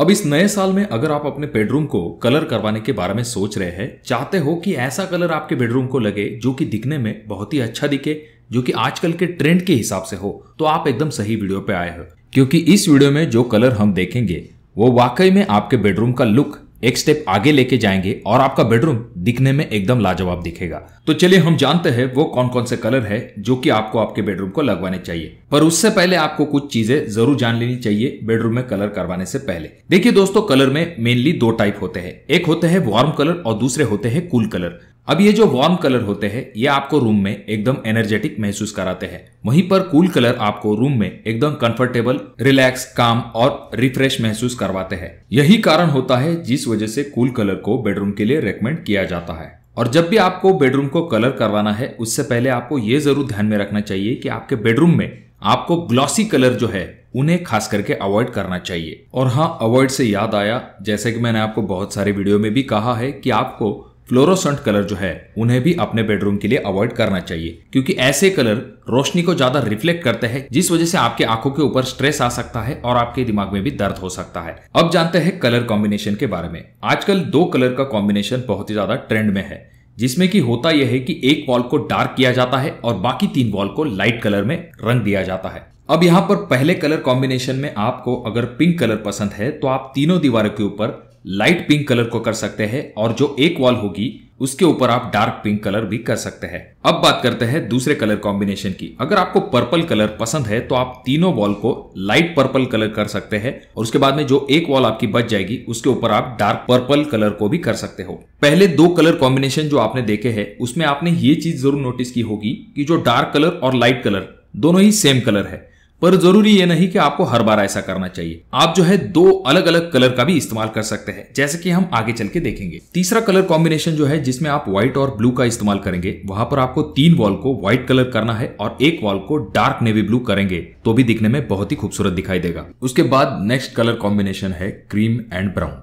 अब इस नए साल में अगर आप अपने बेडरूम को कलर करवाने के बारे में सोच रहे हैं चाहते हो कि ऐसा कलर आपके बेडरूम को लगे जो कि दिखने में बहुत ही अच्छा दिखे जो कि आजकल के ट्रेंड के हिसाब से हो तो आप एकदम सही वीडियो पे आए हो क्योंकि इस वीडियो में जो कलर हम देखेंगे वो वाकई में आपके बेडरूम का लुक एक स्टेप आगे लेके जाएंगे और आपका बेडरूम दिखने में एकदम लाजवाब दिखेगा तो चलिए हम जानते हैं वो कौन कौन से कलर है जो कि आपको आपके बेडरूम को लगवाने चाहिए पर उससे पहले आपको कुछ चीजें जरूर जान लेनी चाहिए बेडरूम में कलर करवाने से पहले देखिए दोस्तों कलर में मेनली दो टाइप होते हैं एक होते हैं वार्म कलर और दूसरे होते हैं कूल कलर अब ये जो वार्म कलर होते हैं ये आपको रूम में एकदम एनर्जेटिक महसूस कराते हैं वहीं पर कूल कलर आपको रूम में एकदम कंफर्टेबल रिलैक्स काम और रिफ्रेश महसूस करवाते हैं यही कारण होता है जिस वजह से कूल कलर को बेडरूम के लिए रेकमेंड किया जाता है और जब भी आपको बेडरूम को कलर करवाना है उससे पहले आपको ये जरूर ध्यान में रखना चाहिए कि आपके बेडरूम में आपको ग्लॉसी कलर जो है उन्हें खास करके अवॉइड करना चाहिए और हाँ अवॉइड से याद आया जैसे कि मैंने आपको बहुत सारे वीडियो में भी कहा है कि आपको फ्लोरोसेंट कलर जो है उन्हें भी अपने बेडरूम के लिए अवॉइड करना चाहिए क्योंकि ऐसे कलर रोशनी को ज्यादा रिफ्लेक्ट करते हैं जिस वजह से आपके आंखों के ऊपर स्ट्रेस आ सकता है और आपके दिमाग में भी दर्द हो सकता है अब जानते हैं कलर कॉम्बिनेशन के बारे में आजकल दो कलर का कॉम्बिनेशन बहुत ही ज्यादा ट्रेंड में है जिसमें कि होता यह है कि एक वॉल को डार्क किया जाता है और बाकी तीन वॉल को लाइट कलर में रंग दिया जाता है अब यहाँ पर पहले कलर कॉम्बिनेशन में आपको अगर पिंक कलर पसंद है तो आप तीनों दीवारों के ऊपर लाइट पिंक कलर को कर सकते हैं और जो एक वॉल होगी उसके ऊपर आप डार्क पिंक कलर भी कर सकते हैं अब बात करते हैं दूसरे कलर कॉम्बिनेशन की अगर आपको पर्पल कलर पसंद है तो आप तीनों वॉल को लाइट पर्पल कलर कर सकते हैं और उसके बाद में जो एक वॉल आपकी बच जाएगी उसके ऊपर आप डार्क पर्पल कलर को भी कर सकते हो पहले दो कलर कॉम्बिनेशन जो आपने देखे है उसमें आपने ये चीज जरूर नोटिस की होगी कि जो डार्क कलर और लाइट कलर दोनों ही सेम कलर है पर जरूरी ये नहीं कि आपको हर बार ऐसा करना चाहिए आप जो है दो अलग अलग कलर का भी इस्तेमाल कर सकते हैं जैसे कि हम आगे चल के देखेंगे तीसरा कलर कॉम्बिनेशन जो है जिसमें आप व्हाइट और ब्लू का इस्तेमाल करेंगे वहां पर आपको तीन वॉल को व्हाइट कलर करना है और एक वॉल को डार्क नेवी ब्लू करेंगे तो भी दिखने में बहुत ही खूबसूरत दिखाई देगा उसके बाद नेक्स्ट कलर कॉम्बिनेशन है क्रीम एंड ब्राउन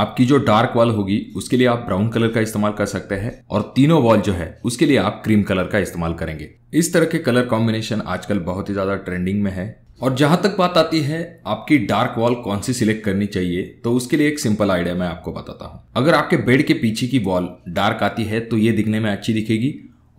आपकी जो डार्क वॉल होगी उसके लिए आप ब्राउन कलर का इस्तेमाल कर सकते हैं और तीनों वॉल जो है उसके लिए आप क्रीम कलर का इस्तेमाल करेंगे इस तरह के कलर कॉम्बिनेशन आजकल बहुत ही ज्यादा ट्रेंडिंग में है और जहां तक बात आती है आपकी डार्क वॉल कौन सी सिलेक्ट करनी चाहिए तो उसके लिए एक सिंपल आइडिया मैं आपको बताता हूँ अगर आपके बेड के पीछे की वॉल डार्क आती है तो ये दिखने में अच्छी दिखेगी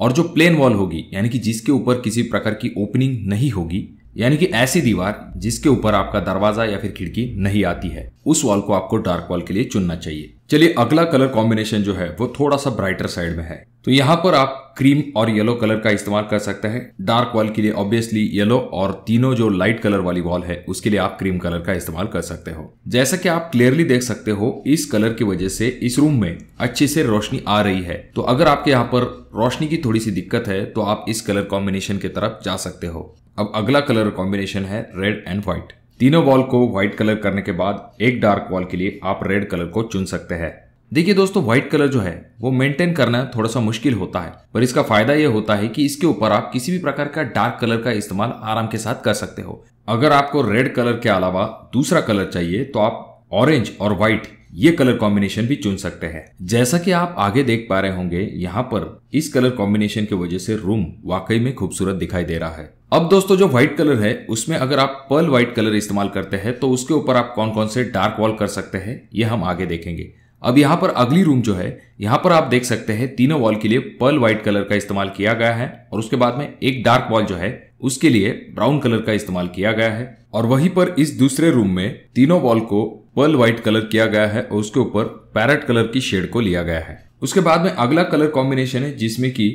और जो प्लेन वॉल होगी यानी कि जिसके ऊपर किसी प्रकार की ओपनिंग नहीं होगी यानी कि ऐसी दीवार जिसके ऊपर आपका दरवाजा या फिर खिड़की नहीं आती है उस वॉल को आपको डार्क वॉल के लिए चुनना चाहिए चलिए अगला कलर कॉम्बिनेशन जो है वो थोड़ा सा ब्राइटर साइड में है तो यहाँ पर आप क्रीम और येलो कलर का इस्तेमाल कर सकते हैं डार्क वॉल के लिए ऑब्वियसली येलो और तीनों जो लाइट कलर वाली वॉल है उसके लिए आप क्रीम कलर का इस्तेमाल कर सकते हो जैसा कि आप क्लियरली देख सकते हो इस कलर की वजह से इस रूम में अच्छे से रोशनी आ रही है तो अगर आपके यहाँ पर रोशनी की थोड़ी सी दिक्कत है तो आप इस कलर कॉम्बिनेशन की तरफ जा सकते हो अब अगला कलर कॉम्बिनेशन है रेड एंड व्हाइट तीनों बॉल को व्हाइट कलर करने के बाद एक डार्क बॉल के लिए आप रेड कलर को चुन सकते हैं देखिए दोस्तों व्हाइट कलर जो है वो मेंटेन करना थोड़ा सा मुश्किल होता है पर इसका फायदा यह होता है कि इसके ऊपर आप किसी भी प्रकार का डार्क कलर का इस्तेमाल आराम के साथ कर सकते हो अगर आपको रेड कलर के अलावा दूसरा कलर चाहिए तो आप ऑरेंज और व्हाइट ये कलर कॉम्बिनेशन भी चुन सकते हैं जैसा कि आप आगे देख पा रहे होंगे यहाँ पर इस कलर कॉम्बिनेशन की वजह से रूम वाकई में खूबसूरत दिखाई दे रहा है अब दोस्तों जो व्हाइट कलर है उसमें अगर आप पर्ल व्हाइट कलर इस्तेमाल करते हैं तो उसके ऊपर आप कौन कौन से डार्क वॉल कर सकते हैं ये हम आगे देखेंगे अब यहाँ पर अगली रूम जो है यहाँ पर आप देख सकते हैं तीनों वॉल के लिए पर्ल व्हाइट कलर का इस्तेमाल किया गया है और उसके बाद में एक डार्क वॉल जो है उसके लिए ब्राउन कलर का इस्तेमाल किया गया है और वहीं पर इस दूसरे रूम में तीनों वॉल को पर्ल व्हाइट कलर किया गया है और उसके ऊपर पैरट कलर की शेड को लिया गया है उसके बाद में अगला कलर कॉम्बिनेशन है जिसमें कि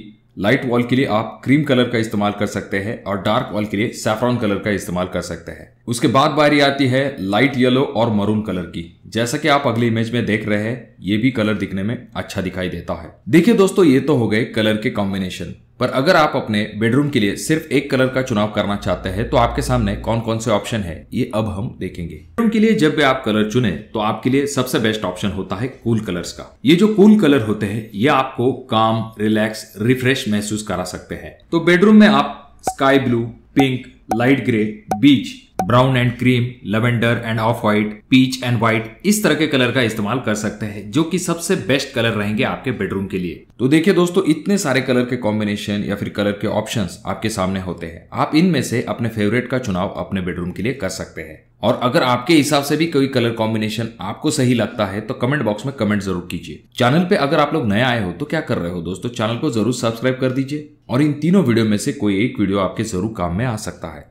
लाइट वॉल के लिए आप क्रीम कलर का इस्तेमाल कर सकते हैं और डार्क वॉल के लिए सैफ्रॉन कलर का इस्तेमाल कर सकते हैं उसके बाद बारी आती है लाइट येलो और मरून कलर की जैसा कि आप अगले इमेज में देख रहे हैं ये भी कलर दिखने में अच्छा दिखाई देता है देखिए दोस्तों ये तो हो गए कलर के कॉम्बिनेशन पर अगर आप अपने बेडरूम के लिए सिर्फ एक कलर का चुनाव करना चाहते हैं तो आपके सामने कौन कौन से ऑप्शन है ये अब हम देखेंगे बेडरूम के लिए जब भी आप कलर चुने तो आपके लिए सबसे बेस्ट ऑप्शन होता है कूल कलर्स का ये जो कूल कलर होते हैं ये आपको काम रिलैक्स रिफ्रेश महसूस करा सकते हैं तो बेडरूम में आप sky blue pink light grey beach brown and cream lavender and off white peach and white इस तरह के कलर का इस्तेमाल कर सकते हैं जो कि सबसे बेस्ट कलर रहेंगे आपके बेडरूम के लिए तो देखिए दोस्तों इतने सारे कलर के कॉम्बिनेशन या फिर कलर के ऑप्शंस आपके सामने होते हैं आप इनमें से अपने फेवरेट का चुनाव अपने बेडरूम के लिए कर सकते हैं और अगर आपके हिसाब से भी कोई कलर कॉम्बिनेशन आपको सही लगता है तो कमेंट बॉक्स में कमेंट जरूर कीजिए चैनल पे अगर आप लोग नया आए हो तो क्या कर रहे हो दोस्तों चैनल को जरूर सब्सक्राइब कर दीजिए और इन तीनों वीडियो में से कोई एक वीडियो आपके जरूर काम में आ सकता है